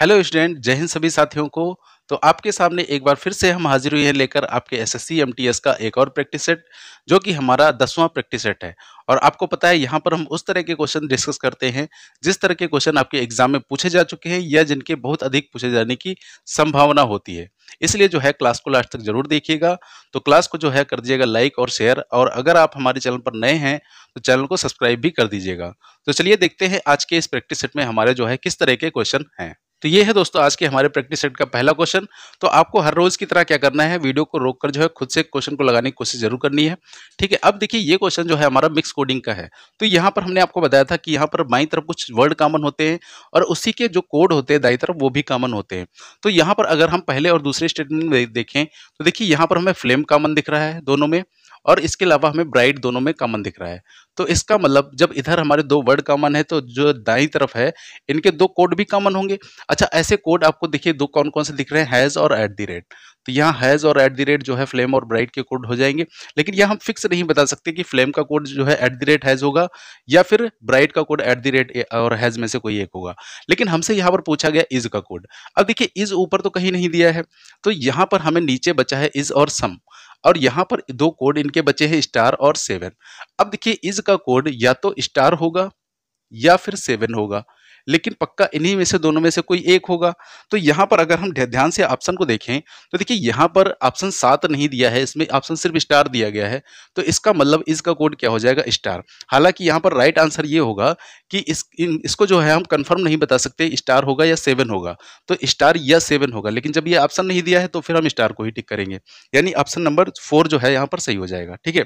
hello student जय हिंद सभी साथियों को तो आपके सामने एक बार फिर से हम हाजिर हुए हैं लेकर आपके एसएससी एमटीएस का एक और प्रैक्टिस सेट जो कि हमारा दसवां प्रैक्टिस सेट है और आपको पता है यहाँ पर हम उस तरह के क्वेश्चन डिस्कस करते हैं जिस तरह के क्वेश्चन आपके एग्जाम में पूछे जा चुके हैं या जिनके बहुत अधिक पूछे जाने की संभावना होती है इसलिए जो है क्लास को लास्ट तक जरूर देखिएगा तो क्लास को जो है कर दीजिएगा लाइक और शेयर और अगर आप हमारे चैनल पर नए हैं तो चैनल को सब्सक्राइब भी कर दीजिएगा तो चलिए देखते हैं आज के इस प्रैक्टिस सेट में हमारे जो है किस तरह के क्वेश्चन हैं तो ये है दोस्तों आज के हमारे प्रैक्टिस सेट का पहला क्वेश्चन तो आपको हर रोज की तरह क्या करना है वीडियो को रोक कर जो है खुद से क्वेश्चन को लगाने की कोशिश जरूर करनी है ठीक है अब देखिए ये क्वेश्चन जो है हमारा मिक्स कोडिंग का है तो यहाँ पर हमने आपको बताया था कि यहाँ पर बाई तरफ कुछ वर्ड कॉमन होते हैं और उसी के जो कोड होते हैं दाई तरफ वो भी कॉमन होते हैं तो यहाँ पर अगर हम पहले और दूसरे स्टेटमेंट देखें तो देखिए यहाँ पर हमें फ्लेम कॉमन दिख रहा है दोनों में और इसके अलावा हमें ब्राइट दोनों में कॉमन दिख रहा है तो इसका मतलब जब इधर हमारे दो वर्ड कॉमन है तो जो दाई तरफ है इनके दो कोड भी कॉमन होंगे अच्छा ऐसे कोड आपको देखिए दो कौन कौन से दिख रहे हैं हैज़ और एट दी रेट तो यहाँ हैज़ और एट दी रेट जो है फ्लेम और ब्राइट के कोड हो जाएंगे लेकिन यहाँ हम फिक्स नहीं बता सकते कि फ्लेम का कोड जो है एट दी रेट हैज़ होगा या फिर ब्राइट का कोड एट दी रेट और हैज़ में से कोई एक होगा लेकिन हमसे यहाँ पर पूछा गया इज़ का कोड अब देखिए इज़ ऊपर तो कहीं नहीं दिया है तो यहाँ पर हमें नीचे बचा है इज़ और सम और यहाँ पर दो कोड इनके बचे हैं स्टार और सेवन अब देखिए इज का कोड या तो स्टार होगा या फिर सेवन होगा लेकिन पक्का इन्हीं में से दोनों में से कोई एक होगा तो यहाँ पर अगर हम ध्यान से ऑप्शन को देखें तो देखिए यहाँ पर ऑप्शन सात नहीं दिया है इसमें ऑप्शन सिर्फ स्टार दिया गया है तो इसका मतलब इसका कोड क्या हो जाएगा स्टार हालांकि यहाँ पर राइट आंसर ये होगा कि इस इन, इसको जो है हम कन्फर्म नहीं बता सकते स्टार होगा या सेवन होगा तो स्टार या सेवन होगा लेकिन जब ये ऑप्शन नहीं दिया है तो फिर हम स्टार को ही टिक करेंगे यानी ऑप्शन नंबर फोर जो है यहाँ पर सही हो जाएगा ठीक है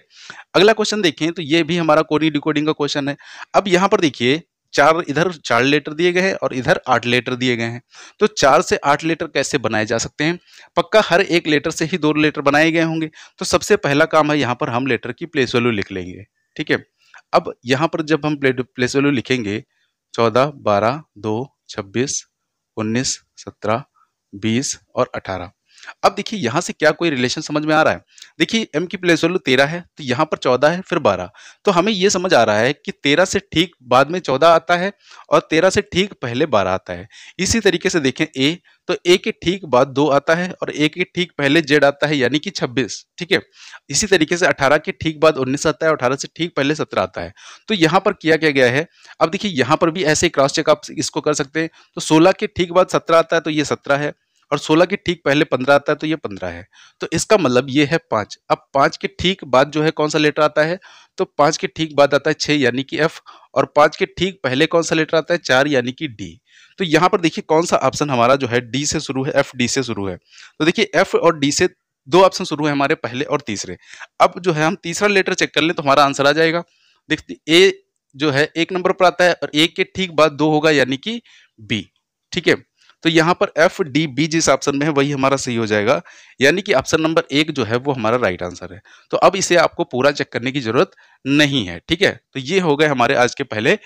अगला क्वेश्चन देखें तो ये भी हमारा कोडिंग डिकोडिंग का क्वेश्चन है अब यहाँ पर देखिए चार इधर चार लेटर दिए गए हैं और इधर आठ लेटर दिए गए हैं तो चार से आठ लेटर कैसे बनाए जा सकते हैं पक्का हर एक लेटर से ही दो लेटर बनाए गए होंगे तो सबसे पहला काम है यहाँ पर हम लेटर की प्लेस वैल्यू लिख लेंगे ठीक है अब यहाँ पर जब हम प्लेस वैल्यू लिखेंगे चौदह बारह दो छब्बीस उन्नीस सत्रह बीस और अठारह अब देखिए यहाँ से क्या कोई रिलेशन समझ में आ रहा है देखिए m की प्लेस वैल्यू तेरह है तो यहाँ पर चौदह है फिर बारह तो हमें ये समझ आ रहा है कि तेरह से ठीक बाद में चौदह आता है और तेरह से ठीक पहले बारह आता है इसी तरीके से देखें ए तो ए के ठीक बाद दो आता है और ए के ठीक पहले जेड आता है यानी कि छब्बीस ठीक है इसी तरीके से अठारह के ठीक बाद उन्नीस आता है अठारह से ठीक पहले सत्रह आता है तो यहाँ पर किया क्या गया है अब देखिए यहाँ पर भी ऐसे क्रॉस चेक आप इसको कर सकते हैं तो सोलह के ठीक बाद सत्रह आता है तो ये सत्रह है और सोलह के ठीक पहले पंद्रह आता है तो ये पंद्रह है तो इसका मतलब ये है पाँच अब पाँच के ठीक बाद जो है कौन सा लेटर आता है तो पाँच के ठीक बाद आता है छः यानी कि एफ और पाँच के ठीक पहले कौन सा लेटर आता है चार यानी कि डी तो यहाँ पर देखिए कौन सा ऑप्शन हमारा जो है डी से शुरू है एफ डी से शुरू है तो देखिए एफ और डी से दो ऑप्शन शुरू है हमारे पहले और तीसरे अब जो है हम तीसरा लेटर चेक कर लें तो हमारा आंसर आ जाएगा देखते ए जो है एक नंबर पर आता है और एक के ठीक बाद दो होगा यानी कि बी ठीक है तो यहाँ पर एफ डी बी जिस ऑप्शन में है वही हमारा सही हो जाएगा यानी कि ऑप्शन नंबर एक जो है वो हमारा राइट आंसर है तो अब इसे आपको पूरा चेक करने की जरूरत नहीं है ठीक है तो ये हो गए हमारे आज के पहले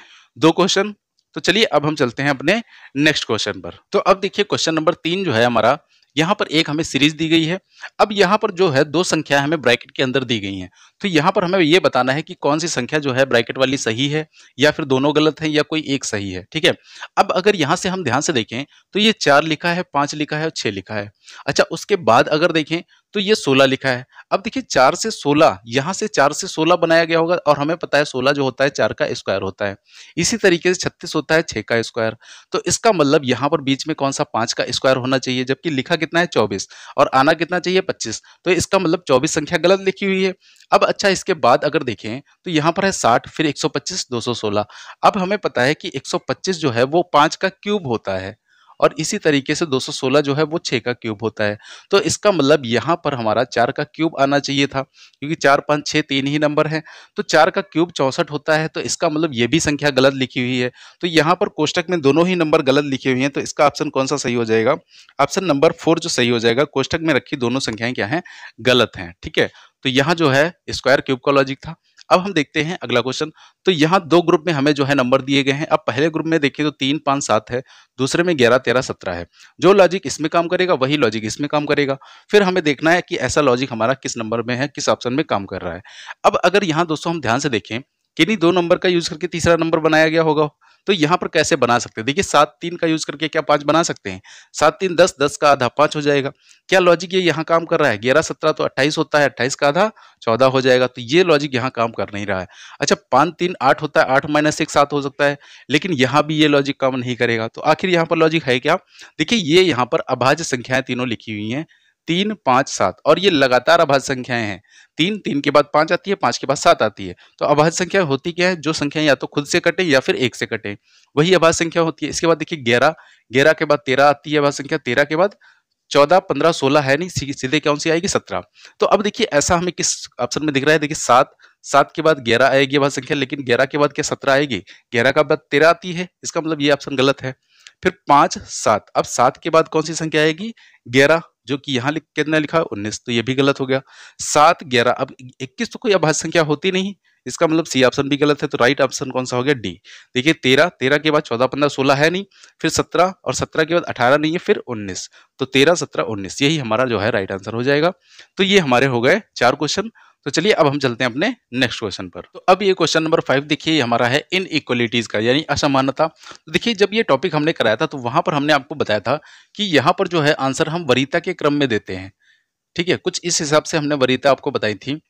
दो क्वेश्चन तो चलिए अब हम चलते हैं अपने नेक्स्ट क्वेश्चन पर तो अब देखिए क्वेश्चन नंबर तीन जो है हमारा यहाँ पर एक हमें सीरीज दी गई है अब यहाँ पर जो है दो संख्या हमें ब्रैकेट के अंदर दी गई हैं तो यहाँ पर हमें ये बताना है कि कौन सी संख्या जो है ब्रैकेट वाली सही है या फिर दोनों गलत है या कोई एक सही है ठीक है अब अगर यहाँ से हम ध्यान से देखें तो ये चार लिखा है पांच लिखा है और छह लिखा है अच्छा उसके बाद अगर देखें तो ये सोलह लिखा है अब देखिए चार से सोलह यहाँ से चार से सोलह बनाया गया होगा और हमें पता है सोलह जो होता है चार का स्क्वायर होता है इसी तरीके से छत्तीस होता है छः का स्क्वायर तो इसका मतलब यहाँ पर बीच में कौन सा पाँच का स्क्वायर होना चाहिए जबकि लिखा कितना है चौबीस और आना कितना चाहिए पच्चीस तो इसका मतलब चौबीस संख्या गलत लिखी हुई है अब अच्छा इसके बाद अगर देखें तो यहाँ पर है साठ फिर एक सौ पच्चीस दो सौ सोलह अब हमें पता है कि एक सौ पच्चीस जो है वो पाँच का क्यूब होता है और इसी तरीके से 216 जो है वो 6 का क्यूब होता है तो इसका मतलब यहाँ पर हमारा 4 का क्यूब आना चाहिए था क्योंकि 4 पाँच छः तीन ही नंबर है तो 4 का क्यूब चौंसठ होता है तो इसका मतलब ये भी संख्या गलत लिखी हुई है तो यहाँ पर कोष्टक में दोनों ही नंबर गलत लिखे हुए हैं तो इसका ऑप्शन कौन सा सही हो जाएगा ऑप्शन नंबर फोर जो सही हो जाएगा कोष्टक में रखी दोनों संख्याएं क्या हैं गलत हैं ठीक है तो यहाँ जो है स्क्वायर क्यूब का लॉजिक था अब हम देखते हैं अगला क्वेश्चन तो यहाँ दो ग्रुप में हमें जो है नंबर दिए गए हैं अब पहले ग्रुप में देखिए तो तीन पाँच सात है दूसरे में ग्यारह तेरह सत्रह है जो लॉजिक इसमें काम करेगा वही लॉजिक इसमें काम करेगा फिर हमें देखना है कि ऐसा लॉजिक हमारा किस नंबर में है किस ऑप्शन में काम कर रहा है अब अगर यहाँ दोस्तों हम ध्यान से देखें कि नहीं दो नंबर का यूज करके तीसरा नंबर बनाया गया होगा तो यहाँ पर कैसे बना सकते हैं देखिए सात तीन का यूज करके क्या पांच बना सकते हैं सात तीन दस दस का आधा पांच हो जाएगा क्या लॉजिक ये यहाँ काम कर रहा है ग्यारह सत्रह तो अट्ठाईस होता है अट्ठाईस का आधा चौदह हो जाएगा तो ये लॉजिक यहाँ काम कर नहीं रहा है अच्छा पाँच तीन आठ होता है आठ माइनस एक सात हो सकता है लेकिन यहाँ भी ये लॉजिक काम नहीं करेगा तो आखिर यहाँ पर लॉजिक है क्या देखिए ये यहाँ पर अभाज्य संख्याएं तीनों लिखी हुई हैं तीन पांच सात और ये लगातार अभाज्य संख्याएं हैं तीन तीन के बाद पांच आती है पांच के बाद सात आती है तो अभाज्य संख्या होती क्या है जो संख्याएं या तो खुद से कटे या फिर एक से कटे वही अभाज्य संख्या होती है इसके बाद देखिए ग्यारह ग्यारह के बाद तेरह आती है अभाज्य संख्या तेरह के बाद चौदह पंद्रह सोलह है नहीं सीधे कौन सी आएगी सत्रह तो अब देखिए ऐसा हमें किस ऑप्शन में दिख रहा है देखिए सात सात के बाद ग्यारह आएगी अभाज्य संख्या लेकिन ग्यारह के बाद क्या सत्रह आएगी ग्यारह के बाद तेरह आती है इसका मतलब ये ऑप्शन गलत है फिर पांच सात अब सात के बाद कौन सी संख्या आएगी ग्यारह जो कि यहाँ लिख कितना लिखा उन्नीस तो ये भी गलत हो गया सात ग्यारह अब इक्कीस तो कोई अभाज्य संख्या होती नहीं इसका मतलब सी ऑप्शन भी गलत है तो राइट ऑप्शन कौन सा हो गया डी देखिए तेरह तेरह के बाद चौदह पंद्रह सोलह है नहीं फिर सत्रह और सत्रह के बाद अठारह नहीं है फिर उन्नीस तो तेरह सत्रह उन्नीस यही हमारा जो है राइट आंसर हो जाएगा तो ये हमारे हो गए चार क्वेश्चन तो चलिए अब हम चलते हैं अपने नेक्स्ट क्वेश्चन पर तो अब ये क्वेश्चन नंबर फाइव देखिए हमारा है इन इक्वलिटीज़ का यानी असमानता तो देखिए जब ये टॉपिक हमने कराया था तो वहाँ पर हमने आपको बताया था कि यहाँ पर जो है आंसर हम वरीता के क्रम में देते हैं ठीक है कुछ इस हिसाब से हमने वरीता आपको बताई थी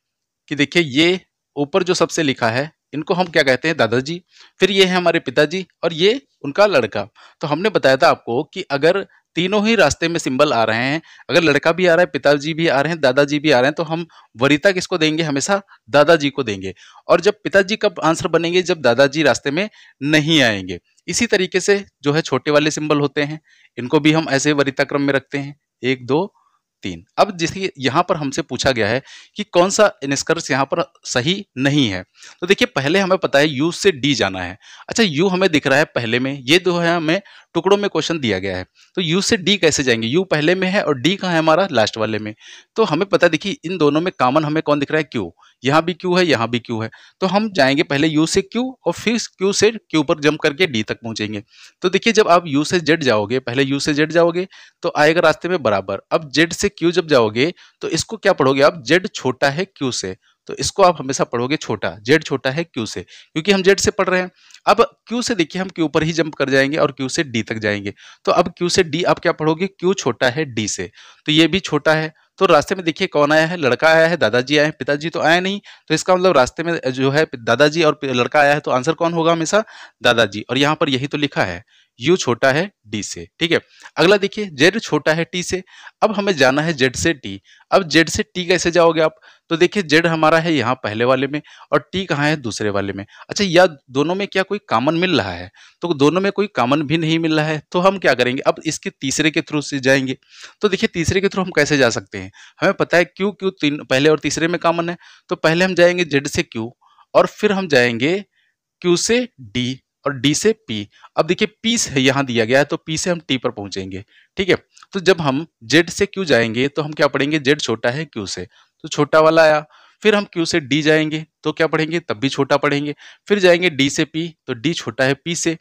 कि देखिए ये ऊपर जो सबसे लिखा है इनको हम क्या कहते हैं दादाजी फिर ये है हमारे पिताजी और ये उनका लड़का तो हमने बताया था आपको कि अगर तीनों ही रास्ते में सिंबल आ रहे हैं अगर लड़का भी आ रहा है पिताजी भी आ रहे हैं दादाजी भी आ रहे हैं तो हम वरिता किसको देंगे हमेशा दादाजी को देंगे और जब पिताजी कब आंसर बनेंगे जब दादाजी रास्ते में नहीं आएंगे इसी तरीके से जो है छोटे वाले सिंबल होते हैं इनको भी हम ऐसे वरिता क्रम में रखते हैं एक दो तीन अब जिसकी यहाँ पर हमसे पूछा गया है कि कौन सा निष्कर्ष यहाँ पर सही नहीं है तो देखिए पहले हमें पता है यू से डी जाना है अच्छा यू हमें दिख रहा है पहले में ये जो है हमें टुकड़ों में क्वेश्चन दिया गया है तो यू से डी कैसे जाएंगे यू पहले में है और डी कहाँ है हमारा लास्ट वाले में तो हमें पता देखिए इन दोनों में कॉमन हमें कौन दिख रहा है क्यू यहाँ भी क्यू है यहाँ भी क्यू है तो हम जाएंगे पहले यू से क्यू और फिर क्यू से क्यू पर जंप करके डी तक पहुंचेंगे तो देखिए जब आप यू से जेड जाओगे पहले यू से जेड जाओगे तो आएगा रास्ते में बराबर अब जेड से क्यू जब जाओगे तो इसको क्या पढ़ोगे आप जेड छोटा है क्यू से तो इसको आप हमेशा पढ़ोगे छोटा जेड छोटा है क्यू से क्योंकि हम जेड से पढ़ रहे हैं अब क्यू से देखिए हम क्यू पर ही जंप कर जाएंगे और क्यू से डी तक जाएंगे तो अब क्यू से डी आप क्या पढ़ोगे क्यू छोटा है डी से तो ये भी छोटा है तो रास्ते में देखिए कौन आया है लड़का आया है दादाजी आए हैं पिताजी तो आए नहीं तो इसका मतलब रास्ते में जो है दादाजी और लड़का आया है तो आंसर कौन होगा हमेशा दादाजी और यहाँ पर यही तो लिखा है u छोटा है d से ठीक है अगला देखिए z छोटा है t से अब हमें जाना है z से t अब z से t कैसे जाओगे आप तो देखिए z हमारा है यहाँ पहले वाले में और t कहाँ है दूसरे वाले में अच्छा या दोनों में क्या कोई कॉमन मिल रहा है तो दोनों में कोई कॉमन भी नहीं मिल रहा है तो हम क्या करेंगे अब इसके तीसरे के थ्रू से जाएंगे तो देखिए तीसरे के थ्रू हम कैसे जा सकते हैं हमें पता है क्यू क्यू तीन पहले और तीसरे में कॉमन है तो पहले हम जाएंगे जेड से क्यू और फिर हम जाएंगे क्यू से डी और डी से पी अब देखिए पी से यहाँ दिया गया है तो पी से हम टी पर पहुंचेंगे ठीक है तो जब हम जेड से क्यू जाएंगे तो हम क्या पढ़ेंगे जेड छोटा है क्यू से तो छोटा वाला आया फिर हम क्यू से डी जाएंगे तो क्या पढ़ेंगे तब भी छोटा पढ़ेंगे फिर जाएंगे डी से पी तो डी छोटा है पी से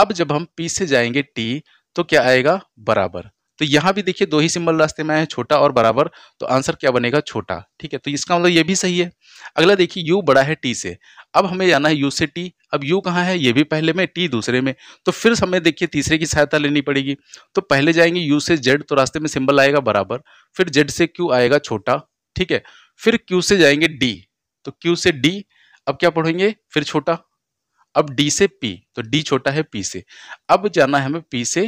अब जब हम पी से जाएंगे टी तो क्या आएगा बराबर तो यहाँ भी देखिए दो ही सिंबल रास्ते में है छोटा और बराबर तो आंसर क्या बनेगा छोटा ठीक है तो इसका मतलब ये भी सही है अगला देखिए यू बड़ा है टी से अब हमें जाना है यू से टी अब यू कहाँ है ये भी पहले में टी दूसरे में तो फिर हमें देखिए तीसरे की सहायता लेनी पड़ेगी तो पहले जाएंगे यू से जेड तो रास्ते में सिंबल आएगा बराबर फिर जेड से क्यू आएगा छोटा ठीक है फिर क्यू से जाएंगे डी तो क्यू से डी अब क्या पढ़ेंगे फिर छोटा अब डी से पी तो डी छोटा है पी से अब जाना है हमें पी से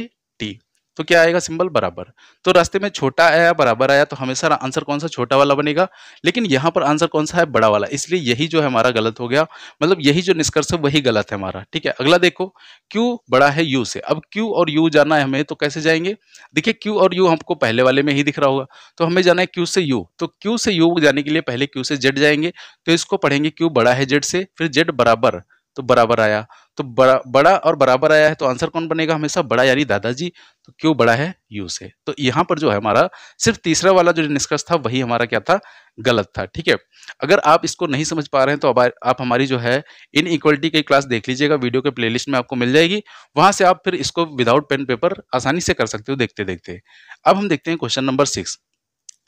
तो क्या आएगा सिंबल बराबर तो रास्ते में छोटा आया बराबर आया तो हमेशा आंसर कौन सा छोटा वाला बनेगा लेकिन यहाँ पर आंसर कौन सा है बड़ा वाला इसलिए यही जो है हमारा गलत हो गया मतलब यही जो निष्कर्ष है वही गलत है हमारा ठीक है अगला देखो क्यू बड़ा है यू से अब क्यू और यू जाना है हमें तो कैसे जाएंगे देखिए क्यू और यू हमको पहले वाले में ही दिख रहा होगा तो हमें जाना है क्यू से यू तो क्यू से यू जाने के लिए पहले क्यू से जेड जाएंगे तो इसको पढ़ेंगे क्यू बड़ा है जेड से फिर जेड बराबर तो बराबर आया तो बड़ा बड़ा और बराबर आया है तो आंसर कौन बनेगा हमेशा बड़ा यानी दादाजी तो क्यों बड़ा है यू से तो यहाँ पर जो है हमारा सिर्फ तीसरा वाला जो निष्कर्ष था वही हमारा क्या था गलत था ठीक है अगर आप इसको नहीं समझ पा रहे हैं तो आप हमारी जो है इन इक्वलिटी की क्लास देख लीजिएगा वीडियो के प्लेलिस्ट में आपको मिल जाएगी वहां से आप फिर इसको विदाउट पेन पेपर आसानी से कर सकते हो देखते देखते अब हम देखते हैं क्वेश्चन नंबर सिक्स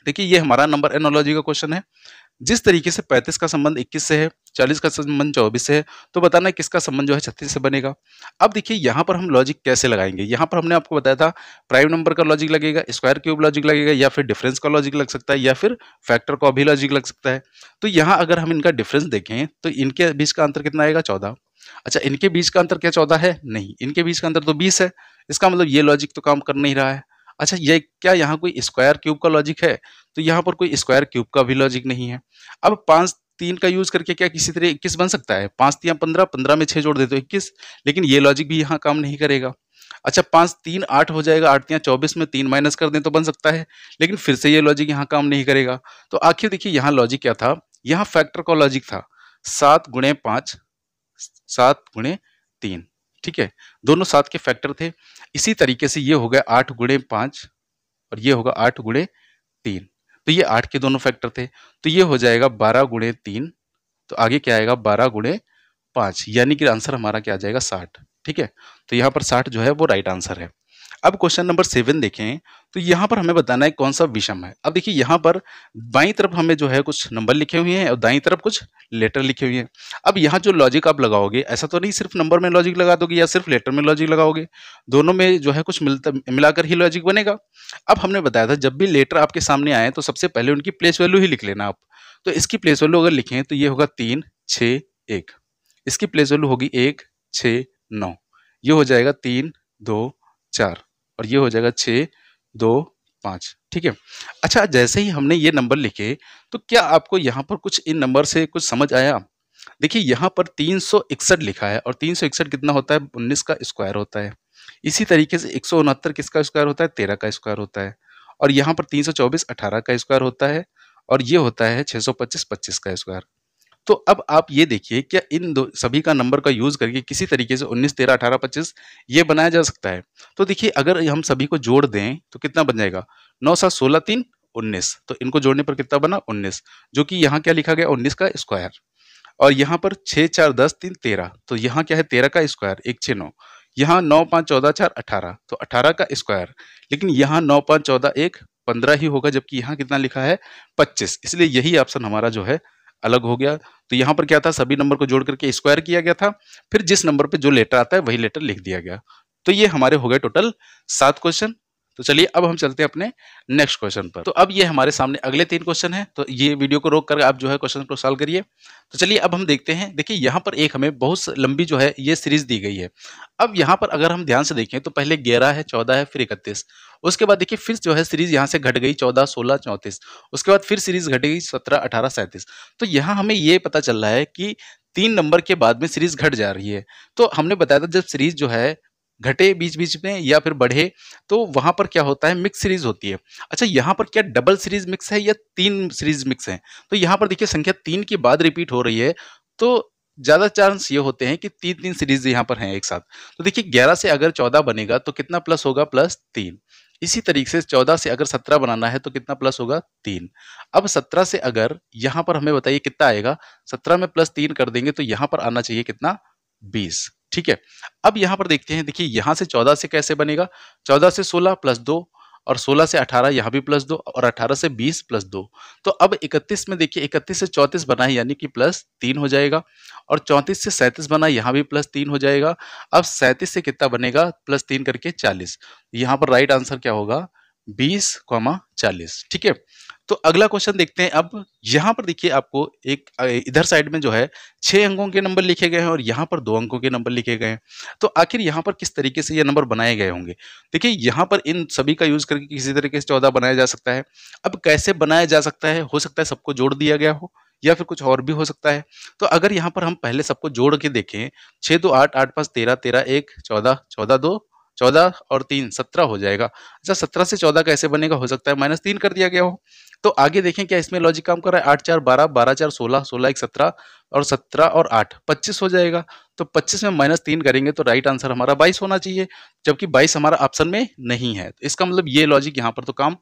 देखिए ये हमारा नंबर एनोलॉजी का क्वेश्चन है जिस तरीके से पैंतीस का संबंध इक्कीस से है चालीस का संबंध चौबीस से है तो बताना किसका संबंध जो है छत्तीस से बनेगा अब देखिए यहाँ पर हम लॉजिक कैसे लगाएंगे यहाँ पर हमने आपको बताया था प्राइम नंबर का लॉजिक लगेगा स्क्वायर क्यूब लॉजिक लगेगा या फिर डिफरेंस का लॉजिक लग सकता है या फिर फैक्टर का भी लॉजिक लग सकता है तो यहाँ अगर हम इनका डिफरेंस देखें तो इनके बीच का अंतर कितना आएगा चौदह अच्छा इनके बीच का अंतर क्या चौदह है नहीं इनके बीच का अंतर तो बीस है इसका मतलब ये लॉजिक तो काम कर नहीं रहा है अच्छा ये क्या यहाँ कोई स्क्वायर क्यूब का लॉजिक है तो यहाँ पर कोई स्क्वायर क्यूब का भी लॉजिक नहीं है अब पाँच तीन का यूज करके क्या किसी तरह इक्कीस बन सकता है पाँच तीन पंद्रह पंद्रह में छः जोड़ दे दो इक्कीस लेकिन ये लॉजिक भी यहाँ काम नहीं करेगा अच्छा पाँच तीन आठ हो जाएगा आठ तीन चौबीस में तीन माइनस कर दें तो बन सकता है लेकिन फिर से ये लॉजिक यहाँ काम नहीं करेगा तो आखिर देखिए यहाँ लॉजिक क्या था यहाँ फैक्टर का लॉजिक था सात गुणे पाँच सात गुणे तीन ठीक है दोनों सात के फैक्टर थे इसी तरीके से ये हो गया आठ गुणे पाँच और ये होगा आठ गुणे तीन तो ये आठ के दोनों फैक्टर थे तो ये हो जाएगा बारह गुणे तीन तो आगे क्या आएगा बारह गुणे पाँच यानी कि आंसर हमारा क्या आ जाएगा साठ ठीक है तो यहाँ पर साठ जो है वो राइट आंसर है अब क्वेश्चन नंबर सेवन देखें तो यहाँ पर हमें बताना है कौन सा विषम है अब देखिए यहाँ पर बाई तरफ हमें जो है कुछ नंबर लिखे हुए हैं और दाई तरफ कुछ लेटर लिखे हुए हैं अब यहाँ जो लॉजिक आप लगाओगे ऐसा तो नहीं सिर्फ नंबर में लॉजिक लगा दोगे या सिर्फ लेटर में लॉजिक लगाओगे दोनों में जो है कुछ मिलता मिलाकर ही लॉजिक बनेगा अब हमने बताया था जब भी लेटर आपके सामने आए तो सबसे पहले उनकी प्लेस वैल्यू ही लिख लेना आप तो इसकी प्लेस वैल्यू अगर लिखें तो ये होगा तीन छः एक इसकी प्लेस वैल्यू होगी एक छः नौ ये हो जाएगा तीन दो चार और ये हो जाएगा छः दो पाँच ठीक है अच्छा जैसे ही हमने ये नंबर लिखे तो क्या आपको यहाँ पर कुछ इन नंबर से कुछ समझ आया देखिए यहाँ पर तीन सौ इकसठ लिखा है और तीन सौ इकसठ कितना होता है उन्नीस का स्क्वायर होता है इसी तरीके से एक सौ उनहत्तर किसका स्क्वायर होता है तेरह का स्क्वायर होता है और यहाँ पर तीन सौ चौबीस अठारह का स्क्वायर होता है और ये होता है सौ पच्चीस पच्चीस का स्क्वायर तो अब आप ये देखिए क्या इन दो सभी का नंबर का यूज करके किसी तरीके से उन्नीस तेरह अठारह पच्चीस ये बनाया जा सकता है तो देखिए अगर हम सभी को जोड़ दें तो कितना बन जाएगा नौ सात सोलह तीन उन्नीस तो इनको जोड़ने पर कितना बना उन्नीस जो कि यहाँ क्या लिखा गया उन्नीस का स्क्वायर और यहाँ पर छः चार दस तीन तेरह तो यहाँ क्या है तेरह का स्क्वायर एक छः नौ यहाँ नौ पाँच चौदह चार अठारह तो अठारह का स्क्वायर लेकिन यहाँ नौ पाँच चौदह एक पंद्रह ही होगा जबकि यहाँ कितना लिखा है पच्चीस इसलिए यही ऑप्शन हमारा जो है अलग हो गया तो यहाँ पर क्या था सभी नंबर को जोड़ करके स्क्वायर किया गया था फिर जिस नंबर पे जो लेटर आता है वही लेटर लिख दिया गया तो ये हमारे हो गए टोटल सात क्वेश्चन तो चलिए अब हम चलते हैं अपने नेक्स्ट क्वेश्चन पर तो अब ये हमारे सामने अगले तीन क्वेश्चन हैं तो ये वीडियो को रोक कर आप जो है क्वेश्चन को सॉल्व करिए तो चलिए अब हम देखते हैं देखिए यहाँ पर एक हमें बहुत लंबी जो है ये सीरीज दी गई है अब यहाँ पर अगर हम ध्यान से देखें तो पहले ग्यारह है चौदह है फिर इकतीस उसके बाद देखिए फिर जो है सीरीज यहाँ से घट गई चौदह सोलह चौंतीस उसके बाद फिर सीरीज घट गई सत्रह अठारह सैंतीस तो यहाँ हमें ये पता चल रहा है कि तीन नंबर के बाद में सीरीज घट जा रही है तो हमने बताया था जब सीरीज जो है घटे बीच बीच में या फिर बढ़े तो वहाँ पर क्या होता है मिक्स सीरीज होती है अच्छा यहाँ पर क्या डबल सीरीज मिक्स है या तीन सीरीज मिक्स है तो यहाँ पर देखिए संख्या तीन के बाद रिपीट हो रही है तो ज़्यादा चांस ये होते हैं कि तीन तीन सीरीज यहाँ पर हैं एक साथ तो देखिए ग्यारह से अगर चौदह बनेगा तो कितना प्लस होगा प्लस तीन इसी तरीके से चौदह से अगर सत्रह बनाना है तो कितना प्लस होगा तीन अब सत्रह से अगर यहाँ पर हमें बताइए कितना आएगा सत्रह में प्लस तीन कर देंगे तो यहाँ पर आना चाहिए कितना बीस ठीक है अब यहां पर देखते हैं देखिए यहां से चौदह से कैसे बनेगा चौदह से सोलह प्लस दो और 16 से 18 यहाँ भी प्लस दो और 18 से 20 प्लस दो तो अब 31 में देखिए 31 से 34 बना है यानी कि प्लस तीन हो जाएगा और 34 से 37 बना यहाँ भी प्लस तीन हो जाएगा अब 37 से कितना बनेगा प्लस तीन करके 40 यहाँ पर राइट आंसर क्या होगा 20, चालीस ठीक है तो अगला क्वेश्चन देखते हैं अब यहाँ पर देखिए आपको एक इधर साइड में जो है छः अंकों के नंबर लिखे गए हैं और यहाँ पर दो अंकों के नंबर लिखे गए हैं तो आखिर यहाँ पर किस तरीके से ये नंबर बनाए गए होंगे देखिए यहाँ पर इन सभी का यूज़ करके किसी तरीके से चौदह बनाया जा सकता है अब कैसे बनाया जा सकता है हो सकता है सबको जोड़ दिया गया हो या फिर कुछ और भी हो सकता है तो अगर यहाँ पर हम पहले सबको जोड़ के देखें छः दो आठ आठ पाँच तेरह तेरह एक चौदह चौदह दो चौदह और तीन सत्रह हो जाएगा अच्छा सत्रह से चौदह कैसे बनेगा हो सकता है माइनस तीन कर दिया गया हो तो आगे देखें क्या इसमें लॉजिक काम कर रहा है आठ चार बारह बारह चार सोलह सोलह एक सत्रह और सत्रह और आठ पच्चीस हो जाएगा तो पच्चीस में माइनस तीन करेंगे तो राइट आंसर हमारा बाईस होना चाहिए जबकि बाईस हमारा ऑप्शन में नहीं है तो इसका मतलब ये लॉजिक यहाँ पर तो काम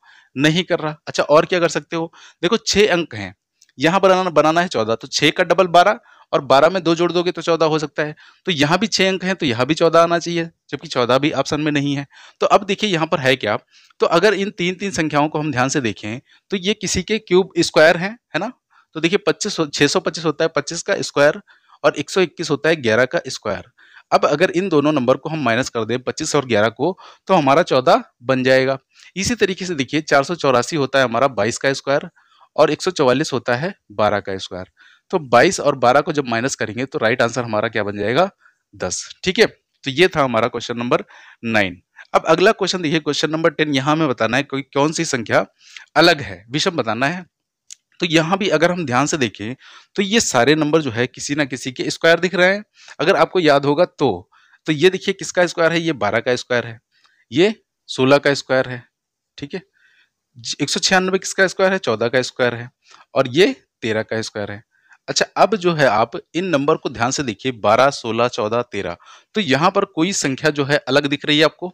नहीं कर रहा अच्छा और क्या कर सकते हो देखो छः अंक हैं यहाँ बनाना बनाना है चौदह तो छः का डबल बारह और बारह में दो जोड़ दोगे तो चौदह हो सकता है तो यहाँ भी छः अंक हैं तो यहाँ भी चौदह आना चाहिए जबकि चौदह भी ऑप्शन में नहीं है तो अब देखिए यहाँ पर है क्या तो अगर इन तीन तीन संख्याओं को हम ध्यान से देखें तो ये किसी के क्यूब स्क्वायर हैं है ना तो देखिए पच्चीस छः सौ पच्चीस होता है पच्चीस का स्क्वायर और एक सौ इक्कीस होता है ग्यारह का स्क्वायर अब अगर इन दोनों नंबर को हम माइनस कर दें पच्चीस और ग्यारह को तो हमारा चौदह बन जाएगा इसी तरीके से देखिए चार होता है हमारा बाईस का स्क्वायर और एक होता है बारह का स्क्वायर तो 22 और 12 को जब माइनस करेंगे तो राइट आंसर हमारा क्या बन जाएगा 10 ठीक है तो ये था हमारा क्वेश्चन नंबर नाइन अब अगला क्वेश्चन देखिए क्वेश्चन नंबर टेन यहाँ में बताना है कोई कौन सी संख्या अलग है विषम बताना है तो यहाँ भी अगर हम ध्यान से देखें तो ये सारे नंबर जो है किसी ना किसी के स्क्वायर दिख रहे हैं अगर आपको याद होगा तो तो ये देखिए किसका स्क्वायर है ये बारह का स्क्वायर है ये सोलह का स्क्वायर है ठीक है एक सौ किसका स्क्वायर है चौदह का स्क्वायर है और ये तेरह का स्क्वायर है अच्छा अब जो है आप इन नंबर को ध्यान से देखिए बारह सोलह चौदह तेरह तो यहाँ पर कोई संख्या जो है अलग दिख रही है आपको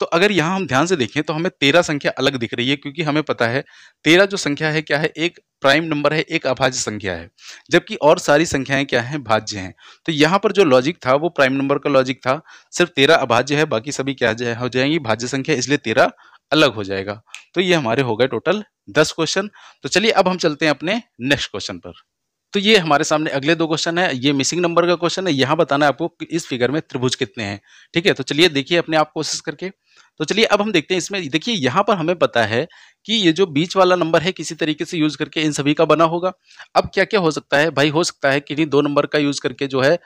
तो अगर यहाँ हम ध्यान से देखें तो हमें तेरह संख्या अलग दिख रही है क्योंकि हमें पता है तेरह जो संख्या है क्या है एक प्राइम नंबर है एक अभाज्य संख्या है जबकि और सारी संख्याएं क्या हैं भाज्य हैं तो यहाँ पर जो लॉजिक था वो प्राइम नंबर का लॉजिक था सिर्फ तेरह अभाज्य है बाकी सभी क्या हो जाएंगी भाज्य संख्या इसलिए तेरह अलग हो जाएगा तो ये हमारे हो गए टोटल दस क्वेश्चन तो चलिए अब हम चलते हैं अपने नेक्स्ट क्वेश्चन पर तो ये हमारे सामने अगले दो क्वेश्चन है ये मिसिंग नंबर का क्वेश्चन है यहाँ बताना है आपको इस फिगर में त्रिभुज कितने हैं ठीक है तो चलिए देखिए अपने आप कोशिश करके तो चलिए अब हम देखते हैं इसमें देखिए यहाँ पर हमें पता है कि ये जो बीच वाला नंबर है किसी तरीके से यूज करके इन सभी का बना होगा अब क्या क्या हो सकता है भाई हो सकता है कि नहीं दो नंबर का यूज करके जो है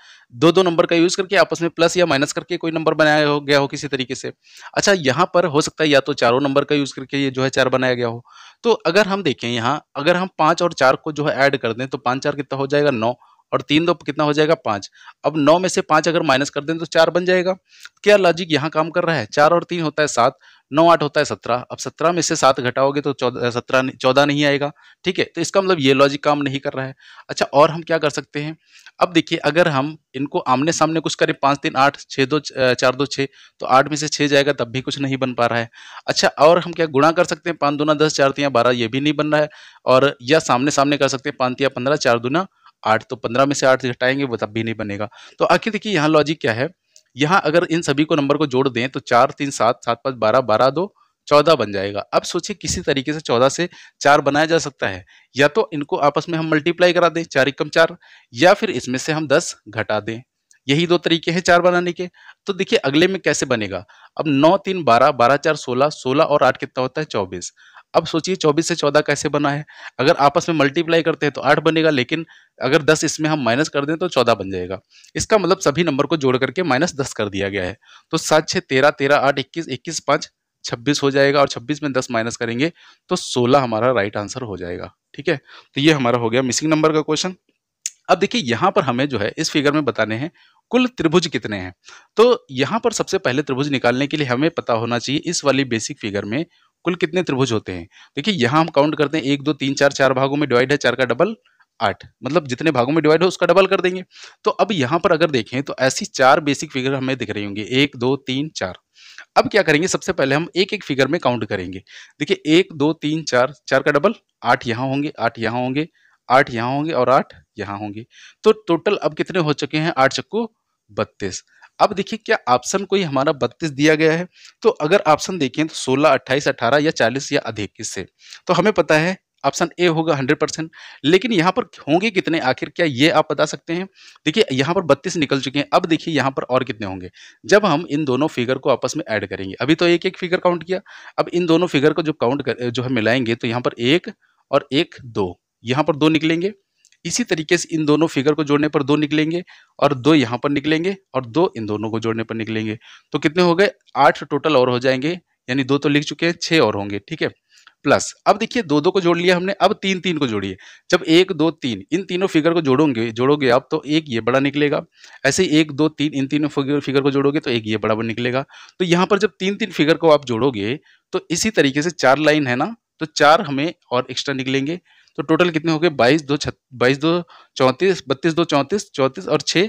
दो दो नंबर का यूज करके आपस में प्लस या माइनस करके कोई नंबर बनाया हो गया हो किसी तरीके से अच्छा यहाँ पर हो सकता है या तो चारों नंबर का यूज करके ये जो है चार बनाया गया हो तो अगर हम देखें यहाँ अगर हम पाँच और चार को जो है ऐड कर दें तो पाँच चार कितना हो जाएगा नौ और तीन दो कितना हो जाएगा पाँच अब नौ में से पाँच अगर माइनस कर दें तो चार बन जाएगा क्या लॉजिक यहाँ काम कर रहा है चार और तीन होता है सात नौ आठ होता है सत्रह अब सत्रह में से सात घटाओगे तो चौदह सत्रह चौदह नहीं आएगा ठीक है तो इसका मतलब ये लॉजिक काम नहीं कर रहा है अच्छा और हम क्या कर सकते हैं अब देखिए अगर हम इनको आमने सामने कुछ करें पाँच तीन आठ छः दो चार दो छः तो आठ में से छः जाएगा तब भी कुछ नहीं बन पा रहा है अच्छा और हम क्या गुणा कर सकते हैं पाँच दूना दस चार तियाँ बारह ये भी नहीं बन रहा है और या सामने सामने कर सकते हैं पाँच तिया पंद्रह चार दूना आठ तो पंद्रह में से आठ घटाएंगे वो तब भी नहीं बनेगा तो आखिर देखिए यहाँ लॉजिक क्या है यहाँ अगर इन सभी को नंबर को जोड़ दें तो चार तीन सात सात पाँच बारह बारह दो चौदह बन जाएगा अब सोचिए किसी तरीके से चौदह से चार बनाया जा सकता है या तो इनको आपस में हम मल्टीप्लाई करा दें चार एकम चार या फिर इसमें से हम दस घटा दें यही दो तरीके हैं चार बनाने के तो देखिए अगले में कैसे बनेगा अब नौ तीन बारह बारह चार सोलह सोलह और आठ कितना होता है चौबीस अब सोचिए चौबीस से चौदह कैसे बना है अगर आपस में मल्टीप्लाई करते हैं तो आठ बनेगा लेकिन अगर दस इसमें हम माइनस कर दें तो चौदह बन जाएगा इसका मतलब सभी नंबर को जोड़ करके माइनस दस कर दिया गया है तो सात छः तेरह तेरह आठ इक्कीस इक्कीस पाँच छब्बीस हो जाएगा और छब्बीस में दस माइनस करेंगे तो सोलह हमारा राइट आंसर हो जाएगा ठीक है तो ये हमारा हो गया मिसिंग नंबर का क्वेश्चन अब देखिए यहाँ पर हमें जो है इस फिगर में बताने हैं कुल त्रिभुज कितने हैं तो यहाँ पर सबसे पहले त्रिभुज निकालने के लिए हमें पता होना चाहिए इस वाली बेसिक फिगर में कुल कितने त्रिभुज होते हैं देखिए यहाँ हम काउंट करते हैं एक दो तीन चार चार भागों में डिवाइड है चार का डबल आठ मतलब जितने भागों में डिवाइड हो उसका डबल कर देंगे तो अब यहाँ पर अगर देखें तो ऐसी चार बेसिक फिगर हमें दिख रही होंगी एक दो तीन चार अब क्या करेंगे सबसे पहले हम एक एक फिगर में काउंट करेंगे देखिए एक दो तीन चार चार का डबल आठ यहाँ होंगे आठ यहाँ होंगे आठ यहाँ होंगे और आठ यहाँ होंगे तो टोटल अब कितने हो चुके हैं आठ चक्को बत्तीस अब देखिए क्या ऑप्शन कोई हमारा बत्तीस दिया गया है तो अगर ऑप्शन देखें तो सोलह अट्ठाईस अठारह या चालीस या अधिक इससे तो हमें पता है ऑप्शन ए होगा 100 परसेंट लेकिन यहाँ पर होंगे कितने आखिर क्या ये आप बता सकते हैं देखिए यहाँ पर 32 निकल चुके हैं अब देखिए यहाँ पर और कितने होंगे जब हम इन दोनों फिगर को आपस में ऐड करेंगे अभी तो एक एक फिगर काउंट किया अब इन दोनों फिगर को जो काउंट कर जो हम मिलाएंगे तो यहाँ पर एक और एक दो यहाँ पर दो निकलेंगे इसी तरीके से इन दोनों फिगर को जोड़ने पर दो निकलेंगे और दो यहाँ पर निकलेंगे और दो इन दोनों को जोड़ने पर निकलेंगे तो कितने हो गए आठ टोटल और हो जाएंगे यानी दो तो लिख चुके हैं छः और होंगे ठीक है प्लस अब देखिए दो दो को जोड़ लिया हमने अब तीन तीन को जोड़िए जब एक दो तीन इन तीनों फिगर को जोड़ोगे जोड़ोगे आप तो एक ये बड़ा निकलेगा ऐसे एक दो तीन इन तीनों फिगर फिगर को जोड़ोगे तो एक ये बड़ा निकलेगा तो यहाँ पर जब तीन तीन फिगर को आप जोड़ोगे तो इसी तरीके से चार लाइन है ना तो चार हमें और एक्स्ट्रा निकलेंगे तो टोटल कितने हो गए बाईस दो छत्तीस दो चौंतीस बत्तीस दो चौंतीस चौंतीस और छः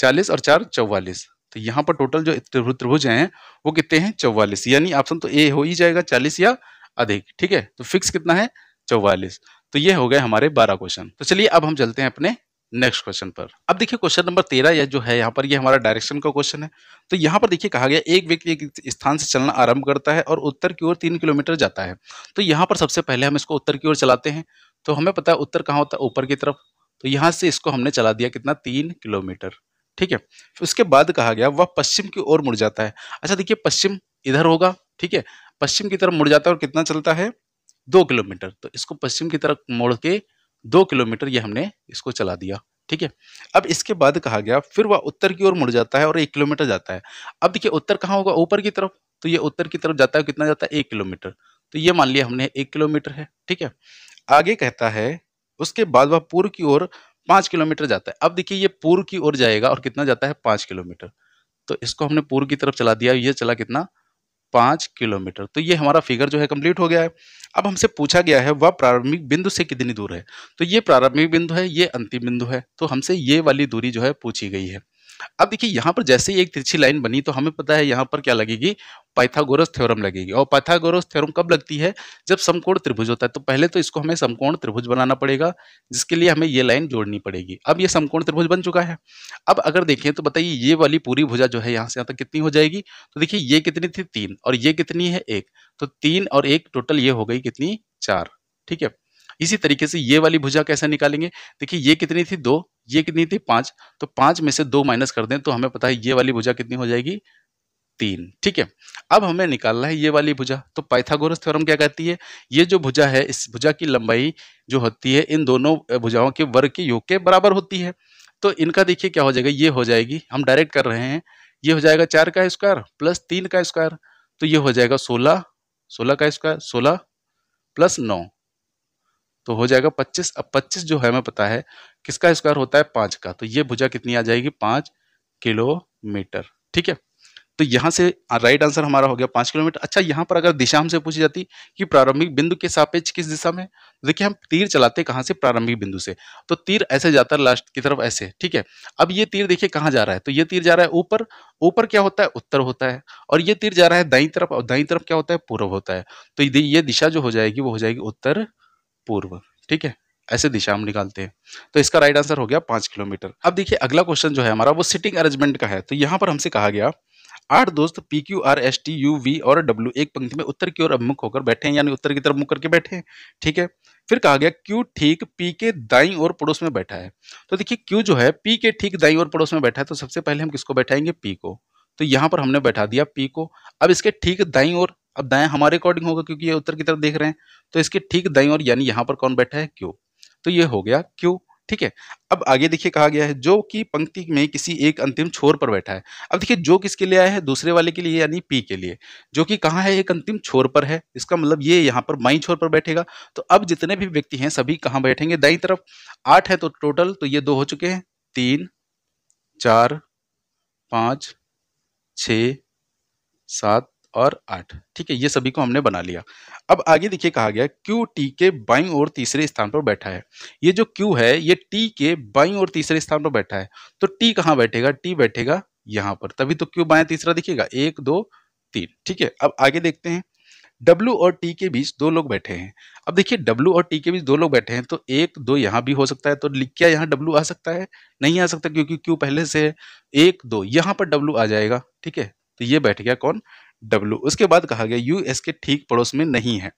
चालीस और चार चौवालीस तो यहाँ पर टोटल जो त्रिभुज हैं वो कितने हैं चौवालीस यानी ऑप्शन तो ए हो ही जाएगा चालीस या अधिक ठीक है तो फिक्स कितना है चौवालीस तो ये हो गए हमारे बारह क्वेश्चन तो चलिए अब हम चलते हैं अपने नेक्स्ट क्वेश्चन पर अब देखिए क्वेश्चन नंबर तेरह यह जो है यहाँ पर ये यह हमारा डायरेक्शन का क्वेश्चन है तो यहाँ पर देखिए कहा गया एक व्यक्ति एक स्थान से चलना आरंभ करता है और उत्तर की ओर तीन किलोमीटर जाता है तो यहाँ पर सबसे पहले हम इसको उत्तर की ओर चलाते हैं तो हमें पता है उत्तर कहाँ होता है ऊपर की तरफ तो यहाँ से इसको हमने चला दिया कितना तीन किलोमीटर ठीक है उसके बाद कहा गया वह पश्चिम की ओर मुड़ जाता है अच्छा देखिए पश्चिम इधर होगा ठीक है पश्चिम की तरफ मुड़ जाता है और कितना चलता है दो किलोमीटर तो इसको पश्चिम की तरफ मोड़ के दो किलोमीटर ये हमने इसको चला दिया ठीक है अब इसके बाद कहा गया फिर वह उत्तर की ओर मुड़ जाता है और एक किलोमीटर जाता है अब देखिए उत्तर कहाँ होगा ऊपर की तरफ तो ये उत्तर की तरफ जाता है कितना जाता है एक किलोमीटर तो ये मान लिया हमने एक किलोमीटर है ठीक है आगे कहता है उसके बाद वह पूर्व की ओर पाँच किलोमीटर जाता है अब देखिए ये पूर्व की ओर जाएगा और कितना जाता है पाँच किलोमीटर तो इसको हमने पूर्व की तरफ चला दिया ये चला कितना पाँच किलोमीटर तो ये हमारा फिगर जो है कंप्लीट हो गया है अब हमसे पूछा गया है वह प्रारंभिक बिंदु से कितनी दूर है तो ये प्रारंभिक बिंदु है ये अंतिम बिंदु है तो हमसे ये वाली दूरी जो है पूछी गई है अब देखिए यहाँ पर जैसे ही एक तिरछी लाइन बनी तो हमें पता है यहाँ पर क्या लगेगी पाइथागोरस थ्योरम लगेगी और पाइथागोरस थ्योरम कब लगती है जब समकोण त्रिभुज होता है तो पहले तो इसको हमें समकोण त्रिभुज बनाना पड़ेगा जिसके लिए हमें ये लाइन जोड़नी पड़ेगी अब ये समकोण त्रिभुज बन चुका है अब अगर देखें तो बताइए ये वाली पूरी भुजा जो है यहाँ से यहाँ तक कितनी हो जाएगी तो देखिए ये कितनी थी तीन और ये कितनी है एक तो तीन और एक टोटल ये हो गई कितनी चार ठीक है इसी तरीके से ये वाली भुजा कैसे निकालेंगे देखिए ये कितनी थी दो ये कितनी थी पांच तो पांच में से दो माइनस कर दें तो हमें पता है ये वाली भुजा कितनी हो जाएगी तीन ठीक है अब हमें निकालना है ये वाली भुजा तो पाइथागोरस थ्योरम क्या कहती है ये जो भुजा है इस भुजा की लंबाई जो होती है इन दोनों भुजाओं के वर्ग के योग के बराबर होती है तो इनका देखिए क्या हो जाएगा ये हो जाएगी हम डायरेक्ट कर रहे हैं ये हो जाएगा चार का स्क्वायर प्लस तीन का स्क्वायर तो ये हो जाएगा सोलह सोलह का स्क्वायर सोलह प्लस नौ तो हो जाएगा पच्चीस अब पच्चीस जो है हमें पता है किसका स्क्वायर होता है पाँच का तो ये भुजा कितनी आ जाएगी पाँच किलोमीटर ठीक है तो यहाँ से राइट आंसर हमारा हो गया पांच किलोमीटर अच्छा यहाँ पर अगर दिशा हमसे पूछी जाती कि प्रारंभिक बिंदु के सापेक्ष किस दिशा में तो देखिए हम तीर चलाते कहाँ से प्रारंभिक बिंदु से तो तीर ऐसे जाता है लास्ट की तरफ ऐसे ठीक है अब ये तीर देखिए कहाँ जा रहा है तो ये तीर जा रहा है ऊपर ऊपर क्या होता है उत्तर होता है और ये तीर जा रहा है दाई तरफ और दाई तरफ क्या होता है पूर्व होता है तो ये दिशा जो हो जाएगी वो हो जाएगी उत्तर पूर्व ठीक है ऐसे दिशा हम निकालते हैं तो इसका राइट आंसर हो गया पांच किलोमीटर अब देखिए अगला क्वेश्चन जो है हमारा वो सिटिंग अरेंजमेंट का है तो यहाँ पर हमसे कहा गया आठ दोस्त P Q R S T U V और डब्ल्यू एक पंक्ति में उत्तर की ओर अभिमुख होकर बैठे हैं यानी उत्तर की तरफ मुख करके बैठे हैं ठीक है फिर कहा गया क्यू ठीक पी के दाई और पड़ोस में बैठा है तो देखिए क्यू जो है पी के ठीक दाई और पड़ोस में बैठा है तो सबसे पहले हम किसको बैठाएंगे पी को तो यहाँ पर हमने बैठा दिया पी को अब इसके ठीक दाई और अब दाएं हमारे अकॉर्डिंग होगा क्योंकि ये उत्तर की तरफ देख रहे हैं तो इसके ठीक दाई और यानी यहाँ पर कौन बैठा है क्यू तो ये हो गया क्यू ठीक है अब आगे देखिए कहा गया है जो कि पंक्ति में किसी एक अंतिम छोर पर बैठा है अब देखिए जो किसके लिए आया है दूसरे वाले के लिए यानी पी के लिए जो कि कहाँ है एक अंतिम छोर पर है इसका मतलब ये यहाँ पर माई छोर पर बैठेगा तो अब जितने भी व्यक्ति हैं सभी कहाँ बैठेंगे दाई तरफ आठ है तो टोटल तो ये दो हो चुके हैं तीन चार पाँच छ सात और आठ ठीक है ये सभी को हमने बना लिया अब आगे देखिए कहा गया क्यू टी के बाई और तीसरे स्थान पर बैठा है ये जो क्यू है ये टी के बाई और तीसरे स्थान पर बैठा है तो टी कहाँ बैठेगा टी बैठेगा यहाँ पर तभी तो क्यू बाया तीसरा दिखेगा एक दो तीन ठीक है अब आगे देखते हैं W और T के बीच दो लोग बैठे हैं अब देखिए W और T के बीच दो लोग बैठे हैं तो एक दो यहाँ भी हो सकता है तो क्या यहाँ W आ सकता है नहीं आ सकता क्योंकि Q पहले से है एक दो यहाँ पर W आ जाएगा ठीक है तो ये बैठ गया कौन डब्ल्यू उसके बाद कहा गया यूएस के ठीक पड़ोस में नहीं है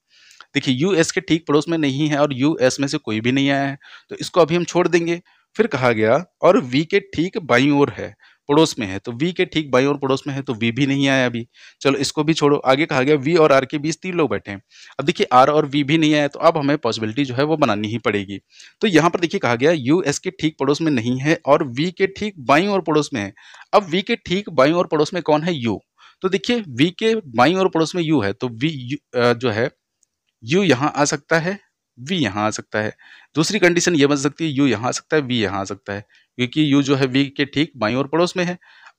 देखिए यूएस के ठीक पड़ोस में नहीं है और यूएस में से कोई भी नहीं आया है तो इसको अभी हम छोड़ देंगे फिर कहा गया और वी के ठीक बाई ओर है पड़ोस में है तो वी के ठीक बाई और पड़ोस में है तो वी भी नहीं आया अभी चलो इसको भी छोड़ो आगे कहा गया वी और आर के बीच तीन लोग बैठे हैं अब देखिए आर और वी भी नहीं आया तो अब हमें पॉसिबिलिटी जो है वो बनानी ही पड़ेगी तो यहाँ पर देखिए कहा गया यू एस के ठीक पड़ोस में नहीं है और वी के ठीक बाई और पड़ोस में है अब वी के ठीक बाई और पड़ोस में कौन है यू तो देखिए वी के बाई और पड़ोस में यू है तो वी जो है यू यहाँ आ सकता है वी यहाँ आ सकता है दूसरी कंडीशन ये बन सकती है यू यहाँ आ सकता है वी यहाँ आ सकता है क्योंकि यू जो है वी के ठीक बाई और पड़ोस में है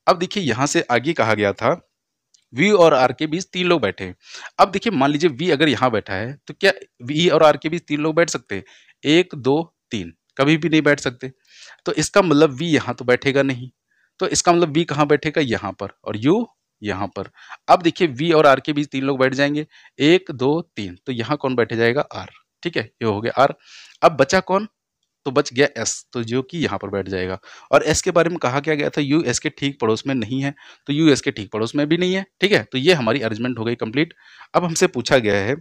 अब देखिए यहाँ से आगे कहा गया था वी और आर के बीच तीन लोग बैठे हैं अब देखिए मान लीजिए वी अगर यहाँ बैठा है तो क्या वी और आर के बीच तीन लोग बैठ सकते हैं एक दो तीन कभी भी नहीं बैठ सकते तो इसका मतलब वी यहाँ तो बैठेगा नहीं तो इसका मतलब वी कहाँ बैठेगा यहाँ पर और यू यहाँ पर अब देखिए वी और आर के बीच तीन लोग बैठ जाएंगे एक दो तीन तो यहाँ कौन बैठे जाएगा आर ठीक है ये हो गया आर अब बचा कौन तो बच गया एस तो जो कि यहाँ पर बैठ जाएगा और एस के बारे में कहा क्या गया था यू एस के ठीक पड़ोस में नहीं है तो यू एस के ठीक पड़ोस में भी नहीं है ठीक है तो ये हमारी अरेंजमेंट हो गई कंप्लीट अब हमसे पूछा गया है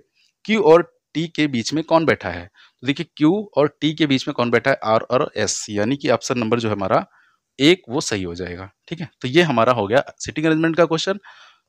क्यू और टी के बीच में कौन बैठा है तो देखिए क्यू और टी के बीच में कौन बैठा है आर और एस यानी कि ऑप्शन नंबर जो है हमारा एक वो सही हो जाएगा ठीक है तो ये हमारा हो गया सिटिंग अरेंजमेंट का क्वेश्चन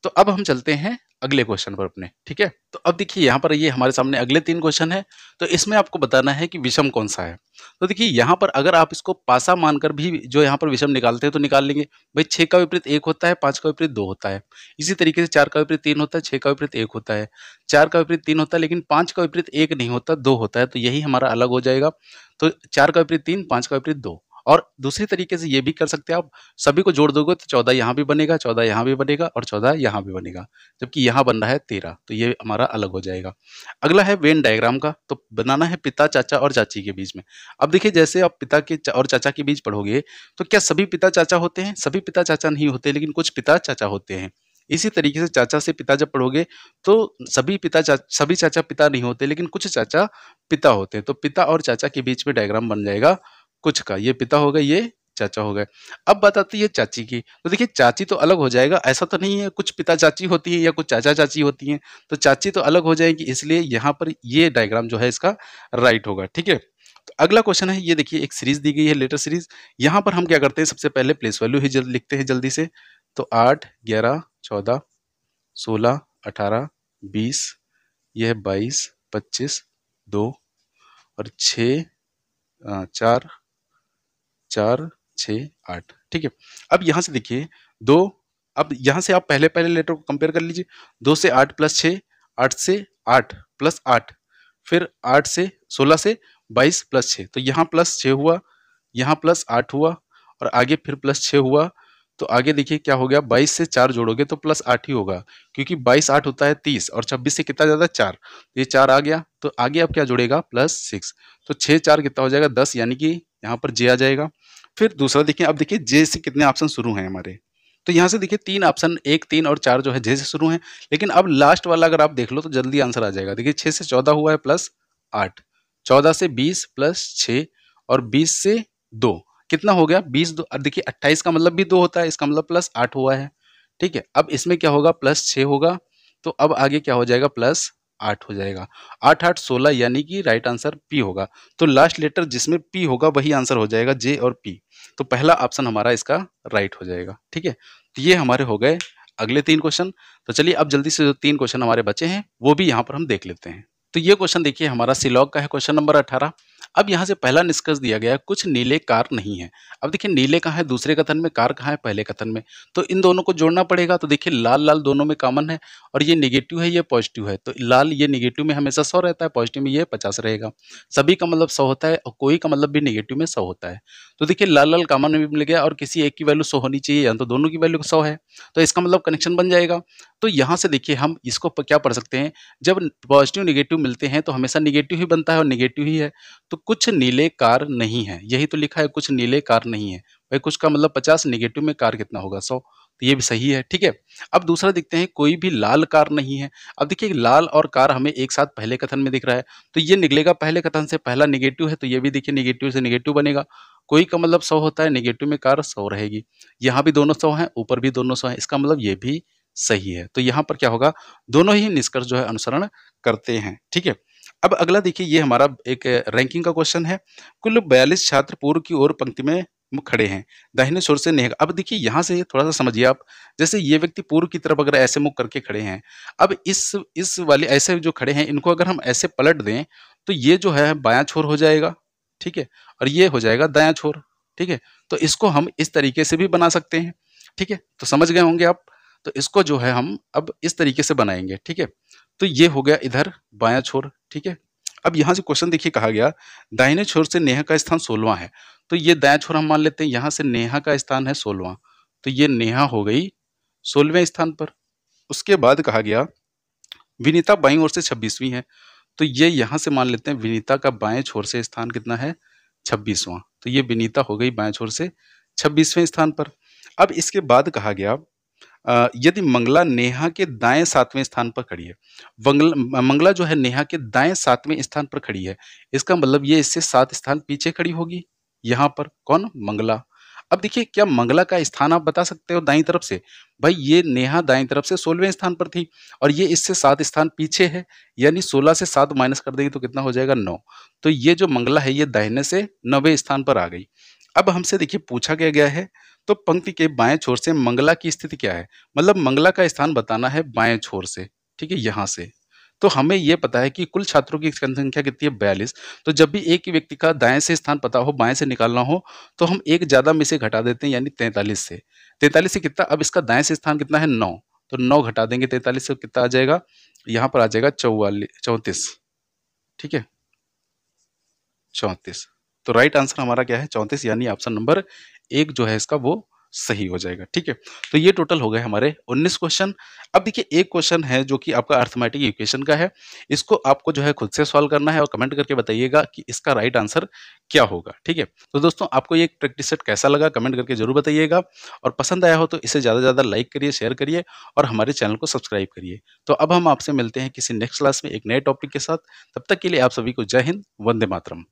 तो अब हम चलते हैं अगले क्वेश्चन पर अपने ठीक है तो अब देखिए यहाँ पर ये हमारे सामने अगले तीन क्वेश्चन है तो इसमें आपको बताना है कि विषम कौन सा है तो देखिए यहाँ पर अगर आप इसको पासा मानकर भी जो यहाँ पर विषम निकालते हैं तो निकाल लेंगे भाई छः का विपरीत एक होता है पाँच का विपरीत दो होता है इसी तरीके से चार का विपरीत तीन होता है छः का विपरीत एक होता है चार का विपरीत तीन होता है लेकिन पाँच का विपरीत एक नहीं होता दो होता है तो यही हमारा अलग हो जाएगा तो चार का विपरीत तीन पाँच का विपरीत दो और दूसरी तरीके से ये भी कर सकते हैं आप सभी को जोड़ दोगे तो चौदह यहाँ भी बनेगा चौदह यहाँ भी बनेगा और चौदह यहाँ भी बनेगा जबकि यहाँ बन रहा है तेरह तो ये हमारा अलग हो जाएगा अगला है वेन डायग्राम का तो बनाना है पिता चाचा और चाची के बीच में अब देखिए जैसे आप पिता के और चाचा के बीच पढ़ोगे तो क्या सभी पिता चाचा होते हैं सभी पिता चाचा नहीं होते लेकिन कुछ पिता चाचा होते हैं इसी तरीके से चाचा से पिता जब पढ़ोगे तो सभी पिता सभी चाचा पिता नहीं होते लेकिन कुछ चाचा पिता होते हैं तो पिता और चाचा के बीच में डायग्राम बन जाएगा कुछ का ये पिता हो गए ये चाचा हो गए अब बात आती है चाची की तो देखिए चाची तो अलग हो जाएगा ऐसा तो नहीं है कुछ पिता चाची होती है या कुछ चाचा चाची होती हैं तो चाची तो अलग हो जाएगी इसलिए यहाँ पर ये डायग्राम जो है इसका राइट होगा ठीक है तो अगला क्वेश्चन है ये देखिए एक सीरीज दी गई है लेटर सीरीज यहाँ पर हम क्या करते हैं सबसे पहले प्लेस वैल्यू ही जल्द लिखते हैं जल्दी से तो आठ ग्यारह चौदह सोलह अठारह बीस यह बाईस पच्चीस दो और छ चार चार छ आठ ठीक है अब यहाँ से देखिए दो अब यहाँ से आप पहले पहले लेटर को कंपेयर कर लीजिए दो से आठ प्लस छः आठ से आठ प्लस आठ फिर आठ से सोलह से बाईस प्लस छः तो यहाँ प्लस छः हुआ यहाँ प्लस आठ हुआ और आगे फिर प्लस छ हुआ तो आगे देखिए क्या हो गया बाईस से चार जोड़ोगे तो प्लस आठ ही होगा क्योंकि बाईस आठ होता है तीस और छब्बीस से कितना ज़्यादा चार तो ये चार आ गया तो आगे अब क्या जोड़ेगा प्लस सिक्स तो छः चार कितना हो जाएगा दस यानी कि यहाँ पर जे आ जाएगा फिर दूसरा देखिए अब देखिए जे से कितने ऑप्शन शुरू हैं हमारे तो यहाँ से देखिए तीन ऑप्शन एक तीन और चार जो है जे से शुरू हैं लेकिन अब लास्ट वाला अगर आप देख लो तो जल्दी आंसर आ जाएगा देखिए छः से चौदह हुआ है प्लस आठ चौदह से बीस प्लस छः और बीस से दो कितना हो गया बीस दो देखिए अट्ठाईस का मतलब भी दो होता है इसका मतलब प्लस आठ हुआ है ठीक है अब इसमें क्या होगा प्लस छः होगा तो अब आगे क्या हो जाएगा प्लस आठ हो जाएगा आठ आठ सोलह यानी कि राइट आंसर पी होगा तो लास्ट लेटर जिसमें पी होगा वही आंसर हो जाएगा जे और पी तो पहला ऑप्शन हमारा इसका राइट हो जाएगा ठीक है तो ये हमारे हो गए अगले तीन क्वेश्चन तो चलिए अब जल्दी से जो तीन क्वेश्चन हमारे बचे हैं वो भी यहाँ पर हम देख लेते हैं तो ये क्वेश्चन देखिए हमारा सिलॉग का है क्वेश्चन नंबर अठारह अब यहाँ से पहला निष्कर्ष दिया गया कुछ नीले कार नहीं है अब देखिए नीले कहाँ है दूसरे कथन में कार कहाँ है पहले कथन में तो इन दोनों को जोड़ना पड़ेगा तो देखिए लाल लाल दोनों में कॉमन है और ये निगेटिव है ये पॉजिटिव है तो लाल ये निगेटिव में हमेशा सौ रहता है पॉजिटिव में ये पचास रहेगा सभी का मतलब सौ होता है और कोई का मतलब भी निगेटिव में सौ होता है तो देखिए लाल लाल कॉमन में मिल गया और किसी एक की वैल्यू सौ होनी चाहिए या तो दोनों की वैल्यू सौ है तो इसका मतलब कनेक्शन बन जाएगा तो यहाँ से देखिए हम इसको क्या पढ़ सकते हैं जब पॉजिटिव निगेटिव मिलते हैं तो हमेशा निगेटिव ही बनता है और निगेटिव ही है तो कुछ नीले कार नहीं है यही तो लिखा है कुछ नीले कार नहीं है भाई कुछ का मतलब पचास निगेटिव में कार कितना होगा सौ तो ये भी सही है ठीक है अब दूसरा देखते हैं कोई भी लाल कार नहीं है अब देखिए लाल और कार हमें एक साथ पहले कथन में दिख रहा है तो ये निकलेगा पहले कथन से पहला निगेटिव है तो ये भी देखिए निगेटिव से निगेटिव बनेगा कोई का मतलब सौ होता है निगेटिव में कार सौ रहेगी यहाँ भी दोनों सौ हैं ऊपर भी दोनों सौ हैं इसका मतलब ये भी सही है तो यहाँ पर क्या होगा दोनों ही निष्कर्ष जो है अनुसरण करते हैं ठीक है अब अगला देखिए ये हमारा एक रैंकिंग का क्वेश्चन है कुल बयालीस छात्र पूर्व की ओर पंक्ति में खड़े हैं दाहिने छोर से नहीं अब देखिए यहाँ से थोड़ा सा समझिए आप जैसे ये व्यक्ति पूर्व की तरफ अगर ऐसे मुख करके खड़े हैं अब इस इस वाले ऐसे जो खड़े हैं इनको अगर हम ऐसे पलट दें तो ये जो है बायां छोर हो जाएगा ठीक है और ये हो जाएगा दया छोर ठीक है तो इसको हम इस तरीके से भी बना सकते हैं ठीक है तो समझ गए होंगे आप तो इसको जो है हम अब इस तरीके से बनाएंगे ठीक है तो ये हो गया इधर बाया छोर ठीक है अब यहाँ से क्वेश्चन देखिए कहा गया दाहिने छोर से नेहा का स्थान सोलवा है तो ये दाया छोर हम मान लेते हैं यहाँ से नेहा का स्थान है सोलवा तो ये नेहा हो गई सोलवें स्थान पर उसके बाद कहा गया विनीता बाई ओर से छब्बीसवीं है तो ये यहाँ से मान लेते हैं विनीता का बाएं छोर से स्थान कितना है छब्बीसवां तो ये विनीता हो गई बाएं छोर से छब्बीसवें स्थान पर अब इसके बाद कहा गया यदि मंगला नेहा के दाएं सातवें स्थान पर खड़ी है मंगला जो है नेहा के दाएं सातवें स्थान पर खड़ी है इसका मतलब ये इससे सात स्थान पीछे खड़ी होगी यहाँ पर कौन मंगला अब देखिए क्या मंगला का स्थान आप बता सकते हो दाई तरफ से भाई ये नेहा दाई तरफ से सोलहवें स्थान पर थी और ये इससे सात स्थान पीछे है यानी सोलह से सात माइनस कर देंगे तो कितना हो जाएगा नौ तो ये जो मंगला है ये दाहिने से नवे स्थान पर आ गई अब हमसे देखिए पूछा गया गया है तो पंक्ति के बाएं छोर से मंगला की स्थिति क्या है मतलब मंगला का स्थान बताना है बाएं छोर से ठीक है यहाँ से तो हमें यह पता है कि कुल छात्रों की संख्या कितनी है बयालीस तो जब भी एक ही व्यक्ति का दाएं से स्थान पता हो बाएं से निकालना हो तो हम एक ज़्यादा में से घटा देते हैं यानी तैंतालीस से तैंतालीस से कितना अब इसका दाएं से स्थान कितना है नौ तो नौ घटा देंगे तैंतालीस से कितना आ जाएगा यहां पर आ जाएगा चौवालीस चौंतीस ठीक है चौंतीस तो राइट आंसर हमारा क्या है चौंतीस यानी ऑप्शन नंबर एक जो है इसका वो सही हो जाएगा ठीक है तो ये टोटल हो गए हमारे 19 क्वेश्चन अब देखिए एक क्वेश्चन है जो कि आपका अर्थमेटिक इक्वेशन का है इसको आपको जो है खुद से सॉल्व करना है और कमेंट करके बताइएगा कि इसका राइट आंसर क्या होगा ठीक है तो दोस्तों आपको ये प्रैक्टिस सेट कैसा लगा कमेंट करके जरूर बताइएगा और पसंद आया हो तो इसे ज़्यादा से ज़्यादा लाइक करिए शेयर करिए और हमारे चैनल को सब्सक्राइब करिए तो अब हम आपसे मिलते हैं किसी नेक्स्ट क्लास में एक नए टॉपिक के साथ तब तक के लिए आप सभी को जय हिंद वंदे मातरम